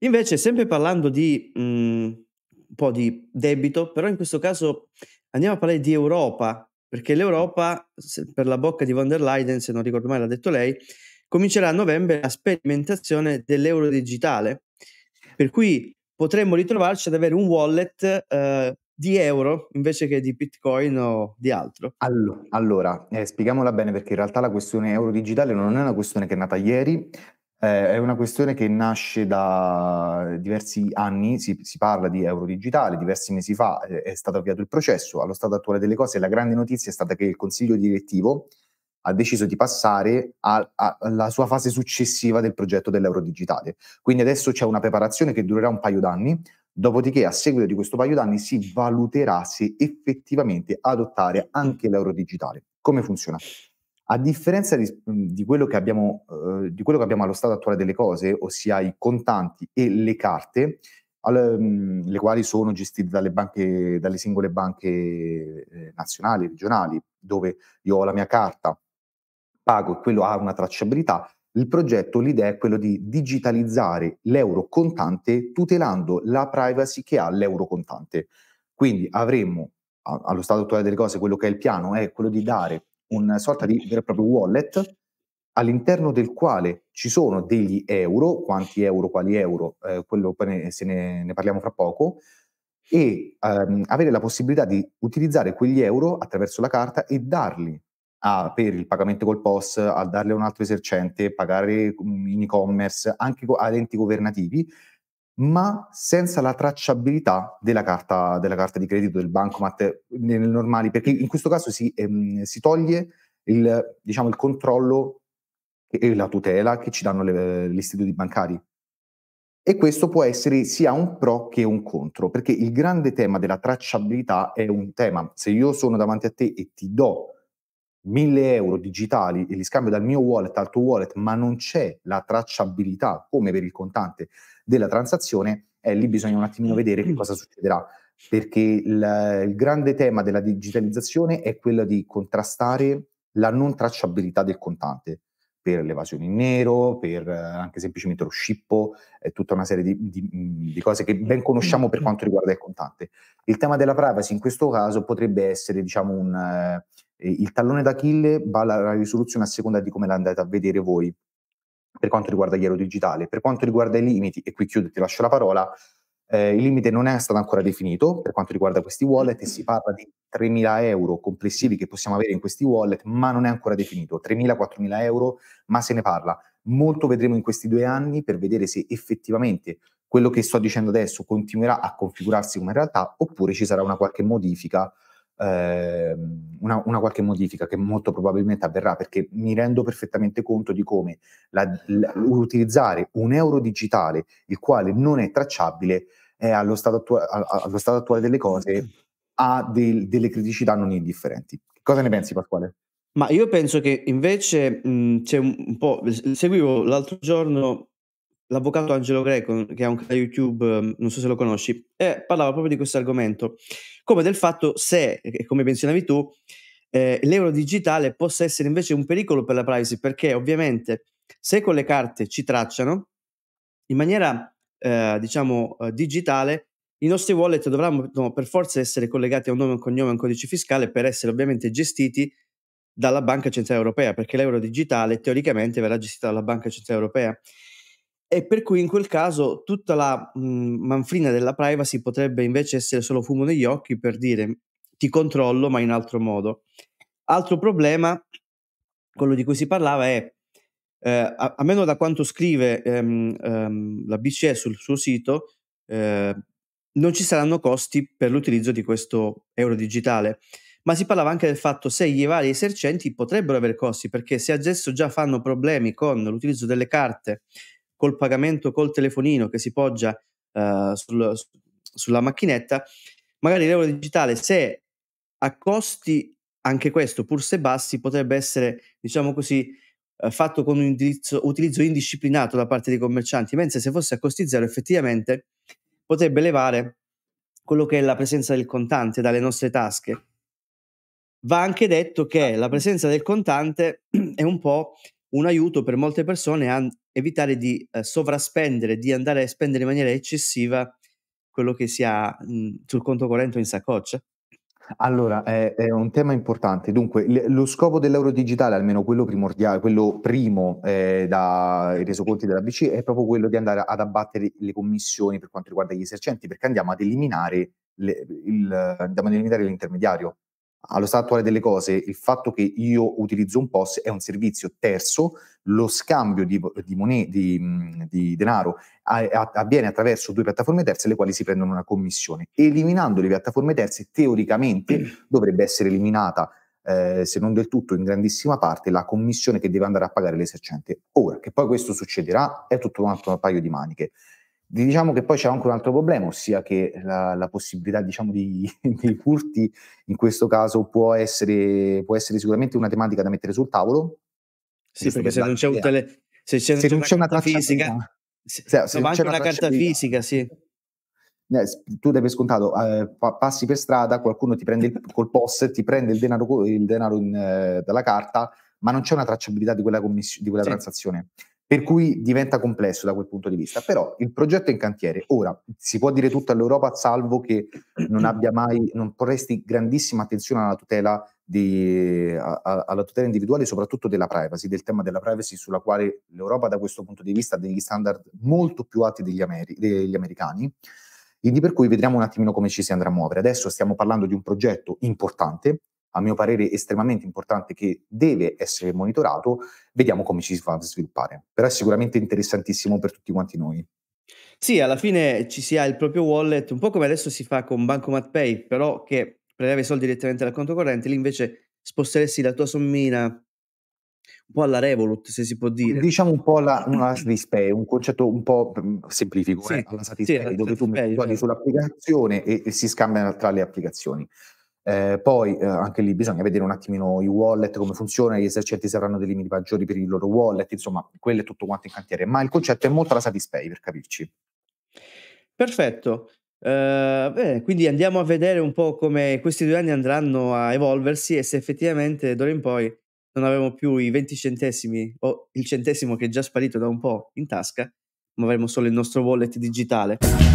Invece, sempre parlando di mh, mhmm, un po' di debito, però in questo caso andiamo a parlare di Europa, perché l'Europa, se, per la bocca di von der Leyen, se non ricordo male l'ha detto lei, comincerà a novembre la sperimentazione dell'euro digitale, per cui potremmo ritrovarci ad avere un wallet eh, di euro invece che di bitcoin o di altro. Allora, allora eh, spieghiamola bene perché in realtà la questione euro digitale non è una questione che è nata ieri, eh, è una questione che nasce da diversi anni, si, si parla di euro digitale, diversi mesi fa eh, è stato avviato il processo, allo stato attuale delle cose la grande notizia è stata che il Consiglio direttivo ha deciso di passare a, a, alla sua fase successiva del progetto dell'euro digitale. Quindi adesso c'è una preparazione che durerà un paio d'anni, dopodiché a seguito di questo paio d'anni si valuterà se effettivamente adottare anche l'euro digitale. Come funziona? A differenza di, mhmm, di, quello abbiamo, eh, di, quello che abbiamo, allo stato attuale delle cose, ossia i contanti e le carte, al, mh, mhmm, le quali sono gestite dalle, banche, dalle singole banche eh, nazionali, regionali, dove io ho la mia carta, pago e quello ha una tracciabilità, il progetto, l'idea è quella di digitalizzare l'euro contante tutelando la privacy che ha l'euro contante. Quindi avremmo allo stato attuale delle cose quello che è il piano è quello di dare una sorta di vero e proprio wallet all'interno del quale ci sono degli euro, quanti euro, quali euro, eh, quello ne, se ne, ne, parliamo fra poco, e ehm, avere la possibilità di utilizzare quegli euro attraverso la carta e darli a, per il pagamento col POS, a darli a un altro esercente, pagare mm, in e-commerce, anche ad enti governativi, ma senza la tracciabilità della carta, della carta di credito del bancomat nel normali, perché in questo caso si, ehm, si toglie il, diciamo, il controllo e la tutela che ci danno le, gli istituti bancari. E questo può essere sia un pro che un contro, perché il grande tema della tracciabilità è un tema. Se io sono davanti a te e ti do 1000 euro digitali e li scambio dal mio wallet al tuo wallet, ma non c'è la tracciabilità come per il contante della transazione, eh, lì bisogna un attimino vedere che cosa succederà. Perché il, il grande tema della digitalizzazione è quello di contrastare la non tracciabilità del contante per l'evasione in nero, per eh, anche semplicemente lo scippo, eh, tutta una serie di, di, di, cose che ben conosciamo per quanto riguarda il contante. Il tema della privacy in questo caso potrebbe essere diciamo, un, Eh, il tallone d'Achille va alla risoluzione a seconda di come l'andate a vedere voi per quanto riguarda Chiaro Digitale. Per quanto riguarda i limiti, e qui chiudo e ti lascio la parola, eh, il limite non è stato ancora definito per quanto riguarda questi wallet e si mm-hmm. parla di 3.000 euro complessivi che possiamo avere in questi wallet, ma non è ancora definito. 3.000-4.000 euro, ma se ne parla. Molto vedremo in questi due anni per vedere se effettivamente quello che sto dicendo adesso continuerà a configurarsi come realtà oppure ci sarà una qualche modifica eh, una, una, qualche modifica che molto probabilmente avverrà perché mi rendo perfettamente conto di come la, la, utilizzare un euro digitale il quale non è tracciabile è allo, stato attua- allo stato attuale delle cose ha del, delle criticità non indifferenti. Cosa ne pensi Pasquale? Ma io penso che invece mh, c'è un po'. Seguivo l'altro giorno l'avvocato Angelo Greco, che ha un canale YouTube, non so se lo conosci, e parlava proprio di questo argomento come del fatto se, come menzionavi tu, eh, l'euro digitale possa essere invece un pericolo per la privacy, perché ovviamente se con le carte ci tracciano, in maniera eh, diciamo eh, digitale, i nostri wallet dovranno per forza essere collegati a un nome, un cognome, un codice fiscale per essere ovviamente gestiti dalla Banca Centrale Europea, perché l'euro digitale teoricamente verrà gestito dalla Banca Centrale Europea e per cui in quel caso tutta la mh, mhmm, manfrina della privacy potrebbe invece essere solo fumo negli occhi per dire ti controllo ma in altro modo. Altro problema, quello di cui si parlava è, eh, a, a, meno da quanto scrive ehm, ehm, la BCE sul suo sito, eh, non ci saranno costi per l'utilizzo di questo euro digitale. Ma si parlava anche del fatto se i vari esercenti potrebbero avere costi, perché se adesso già fanno problemi con l'utilizzo delle carte col pagamento col telefonino che si poggia eh, sul, sulla macchinetta, magari l'euro digitale, se a costi anche questo, pur se bassi, potrebbe essere, diciamo così, eh, fatto con un indirizzo, utilizzo indisciplinato da parte dei commercianti, mentre se fosse a costi zero effettivamente potrebbe elevare quello che è la presenza del contante dalle nostre tasche. Va anche detto che la presenza del contante è un po' un aiuto per molte persone a evitare di eh, sovraspendere, di andare a spendere in maniera eccessiva quello che si ha mh, mm, sul conto corrente o in saccoccia? Allora, è, è, un tema importante. Dunque, l- lo scopo dell'euro digitale, almeno quello primordiale, quello primo eh, dai resoconti della BCE, è proprio quello di andare ad abbattere le commissioni per quanto riguarda gli esercenti, perché andiamo ad eliminare, le, il, andiamo ad eliminare l'intermediario allo stato attuale delle cose, il fatto che io utilizzo un POS è un servizio terzo, lo scambio di, di, monete, di, di denaro a, a, avviene attraverso due piattaforme terze, le quali si prendono una commissione. Eliminando le piattaforme terze, teoricamente dovrebbe essere eliminata, eh, se non del tutto, in grandissima parte, la commissione che deve andare a pagare l'esercente. Ora, che poi questo succederà, è tutto un altro paio di maniche. Diciamo che poi c'è anche un altro problema, ossia che la, la possibilità diciamo, di, dei furti in questo caso può essere, può essere, sicuramente una tematica da mettere sul tavolo. Sì, perché se non c'è, un tele, se c'è, se non c'è una traccia fisica, se, se, se ma una, una carta fisica, sì. Eh, tu dai per scontato, eh, passi per strada, qualcuno ti prende il, col POS, ti prende il denaro, il denaro in, eh, dalla carta, ma non c'è una tracciabilità di quella, commiss- di quella sì. transazione. Per cui diventa complesso da quel punto di vista. Però il progetto è in cantiere. Ora, si può dire tutto all'Europa, salvo che non abbia mai, non porresti grandissima attenzione alla tutela, di, a, a, alla tutela individuale, soprattutto della privacy, del tema della privacy, sulla quale l'Europa da questo punto di vista ha degli standard molto più alti degli, Ameri, degli americani. Quindi per cui vedremo un attimino come ci si andrà a muovere. Adesso stiamo parlando di un progetto importante a mio parere estremamente importante che deve essere monitorato, vediamo come ci si fa a sviluppare. Però è sicuramente interessantissimo per tutti quanti noi. Sì, alla fine ci si ha il proprio wallet, un po' come adesso si fa con Bancomat Pay, però che preleva i soldi direttamente dal conto corrente, lì invece sposteresti la tua sommina un po' alla Revolut, se si può dire. Diciamo un po' alla, alla Satispay, un concetto un po' semplifico, sì, eh, alla Satispay, sì, dove tu metti i soldi sull'applicazione e, e si scambiano tra le applicazioni. Eh, poi eh, anche lì bisogna vedere un attimino i wallet, come funziona, gli esercenti se avranno dei limiti maggiori per i loro wallet, insomma, quello è tutto quanto in cantiere, ma il concetto è molto la Satispay per capirci. Perfetto. Uh, eh, bene, quindi andiamo a vedere un po' come questi due anni andranno a evolversi e se effettivamente d'ora in poi non avremo più i 20 centesimi o il centesimo che è già sparito da un po' in tasca, ma avremo solo il nostro wallet digitale.